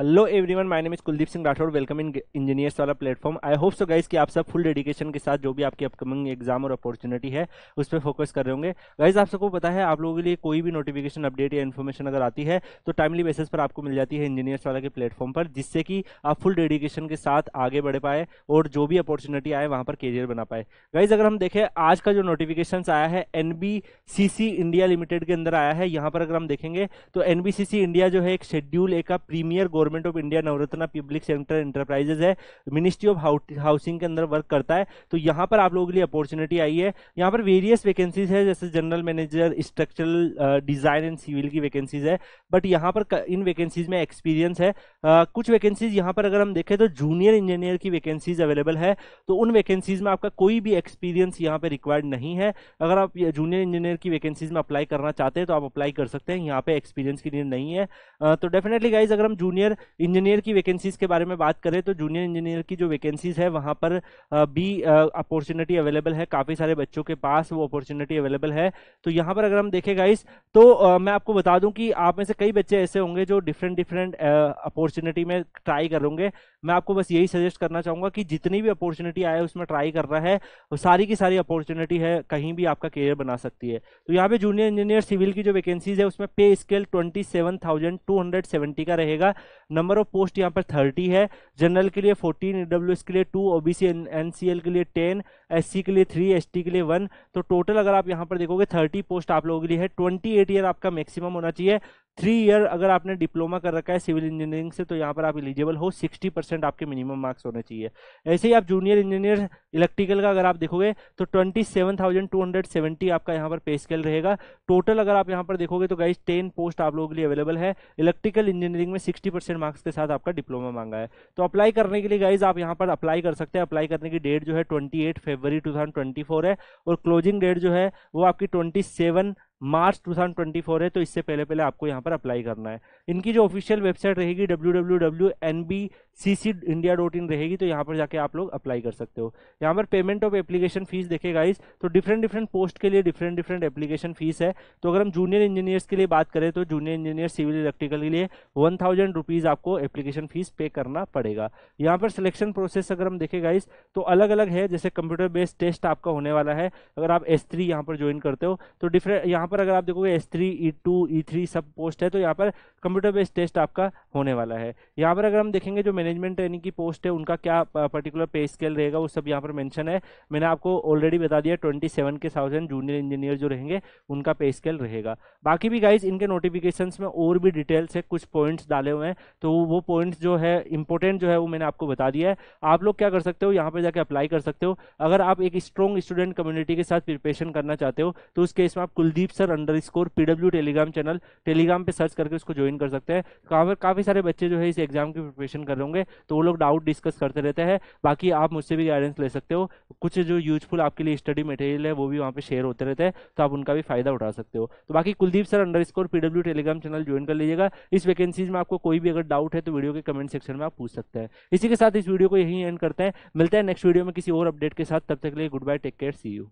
hello everyone my name is Kuldeep Singh Rathore welcome in engineers वाला platform I hope so guys कि आप सब full dedication के साथ जो भी आपकी अपकमिंग एग्जाम और अपॉर्चुनिटी है उस पर फोकस कर रहे होंगे गाइज आप सबको पता है आप लोगों के लिए कोई भी नोटिफिकेशन अपडेट या इन्फॉर्मेशन अगर आती है तो टाइमली बेसिस पर आपको मिल जाती है इंजीनियर्स वाला के प्लेटफॉर्म पर जिससे कि आप फुल डेडिकेशन के साथ आगे बढ़ पाए और जो भी अपॉर्चुनिटी आए वहाँ पर केरियर बना पाए गाइज अगर हम देखें आज का जो नोटिफिकेशन आया है एन इंडिया लिमिटेड के अंदर आया है यहाँ पर अगर हम देखेंगे तो एन इंडिया जो है एक शेड्यूल एक का premier government government of India Navratna public sector enterprises है मिनिस्ट्री ऑफ हाउसिंग के अंदर वर्क करता है तो यहाँ पर आप लोगों के लिए अपॉर्चुनिटी आई है यहाँ पर वेरियस वैकेंसीज है जैसे general manager structural design and civil की वैकेंसीज है बट यहाँ पर इन वैकेंसीज में एक्सपीरियंस है uh, कुछ वैकेंसीज यहाँ पर अगर हम देखें तो जूनियर इंजीनियर की वैकेंसीज अवेलेबल है तो उन वैकेंसीज में आपका कोई भी एक्सपीरियंस यहाँ पर रिक्वायर्ड नहीं है अगर आप जूनियर इंजीनियर की वैकेंसीज में अप्लाई करना चाहते हैं तो आप अप्लाई कर सकते हैं यहाँ पे एक्सपीरियंस के लिए नहीं है तो डेफिनेटली गाइज अगर हम जूनियर जूनियर इंजीनियर की वैकेंसीज के बारे में बात करें तो जूनियर इंजीनियर की जो वैकेंसीज है वहाँ पर भी अपॉर्चुनिटी अवेलेबल है काफ़ी सारे बच्चों के पास वो अपॉर्चुनिटी अवेलेबल है तो यहाँ पर अगर हम देखें गाइस तो मैं आपको बता दूं कि आप में से कई बच्चे ऐसे होंगे जो डिफरेंट डिफरेंट अपॉर्चुनिटी में ट्राई करोगे मैं आपको बस यही सजेस्ट करना चाहूँगा कि जितनी भी अपॉर्चुनिटी आए उसमें ट्राई कर रहा है सारी की सारी अपॉर्चुनिटी है कहीं भी आपका करियर बना सकती है तो यहाँ पे जूनियर इंजीनियर सिविल की जो वैकेंसीज है उसमें pay scale twenty seven thousand two hundred seventy का रहेगा नंबर ऑफ पोस्ट यहाँ पर थर्टी है जनरल के लिए फोर्टीन ई के लिए two O B C N C L के लिए टेन एस के लिए थ्री एस के लिए वन तो टोटल अगर आप यहाँ पर देखोगे थर्टी पोस्ट आप लोगों के लिए है ट्वेंटी एट ईयर आपका मैक्सिमम होना चाहिए थ्री ईयर अगर आपने डिप्लोमा कर रखा है सिविल इंजीनियरिंग से तो यहाँ पर आप एलिजिबल हो सिक्सटी परसेंट आपके मिनिमम मार्क्स होने चाहिए ऐसे ही आप जूनियर इंजीनियर इलेक्ट्रिकल का अगर आप देखोगे तो twenty seven thousand two hundred seventy आपका यहाँ पर पे स्केल रहेगा टोटल अगर आप यहाँ पर देखोगे तो गाइज टेन पोस्ट आप लोगों के लिए अवेलेबल है इलेक्ट्रिकल इंजीनियरिंग में सिक्सटी परसेंट मार्क्स के साथ आपका डिप्लोमा मांगा है तो अप्लाई करने के लिए गाइज आप यहाँ पर अप्लाई कर सकते हैं अप्लाई करने की डेट जो है twenty eight February two thousand twenty four है और क्लोजिंग डेट जो है वो आपकी ट्वेंटी सेवन मार्च 2024 है तो इससे पहले पहले आपको यहाँ पर अप्लाई करना है इनकी जो ऑफिशियल वेबसाइट रहेगी W W W N B C C India dot in रहेगी तो यहाँ पर जाके आप लोग अप्लाई कर सकते हो यहाँ पर पेमेंट ऑफ एप्लीकेशन फीस देखेगा इस तो डिफरेंट डिफरेंट पोस्ट के लिए डिफरेंट डिफरेंट एप्लीकेशन फीस है तो अगर हम जूनियर इंजीनियर्स के लिए बात करें तो जूनियर इंजीनियर सिविल इलेक्ट्रिकल के लिए वन थाउजेंड रुपीज़ आपको एप्लीकेशन फीस पे करना पड़ेगा यहाँ पर सिलेक्शन प्रोसेस अगर हम देखेगा इस तो अलग अलग है जैसे कंप्यूटर बेस्ड टेस्ट आपका होने वाला है अगर आप एस थ्री यहाँ पर ज्वाइन करते हो तो डिफरेंट यहाँ पर अगर आप देखोगे S three E two E three सब पोस्ट है तो यहाँ पर कंप्यूटर बेस्ड टेस्ट आपका होने वाला है यहाँ पर अगर हम देखेंगे जो मैनेजमेंट ट्रेनिंग की पोस्ट है उनका क्या पर्टिकुलर पे स्केल रहेगा वो सब यहाँ पर मैंशन है मैंने आपको ऑलरेडी बता दिया twenty seven K thousand junior engineer जो रहेंगे उनका पे स्केल रहेगा बाकी भी गाइज इनके नोटिफिकेशन में और भी डिटेल्स है कुछ पॉइंट्स डाले हुए हैं तो वो पॉइंट्स जो है इंपॉर्टेंट जो है वो मैंने आपको बता दिया है आप लोग क्या कर सकते हो यहाँ पर जाकर अप्लाई कर सकते हो अगर आप एक स्ट्रॉन्ग स्टूडेंट कम्युनिटी के साथ प्रिपरेशन करना चाहते हो तो उस केस में आप Kuldeep sir underscore PW Telegram channel Telegram पे सर्च करके उसको ज्वाइन कर सकते हैं काफ़ी सारे बच्चे जो है इस एग्जाम की प्रिपरेशन कर रहे होंगे होंगे तो वो लोग डाउट डिस्कस करते रहते हैं बाकी आप मुझसे भी गाइडेंस ले सकते हो कुछ जो यूजफुल आपके लिए स्टडी मटेरियल है वो भी वहाँ पे शेयर होते रहते हैं तो आप उनका भी फायदा उठा सकते हो तो बाकी Kuldeep sir underscore PW Telegram channel join कर लीजिएगा इस वैकेंसीज में आपको कोई भी अगर डाउट है तो वीडियो के कमेंट सेक्शन में आप पूछ सकते हैं इसी के साथ इस वीडियो को यही एंड करते हैं मिलते हैं नेक्स्ट वीडियो में किसी और अपडेट के साथ तब तक के लिए good bye take care see you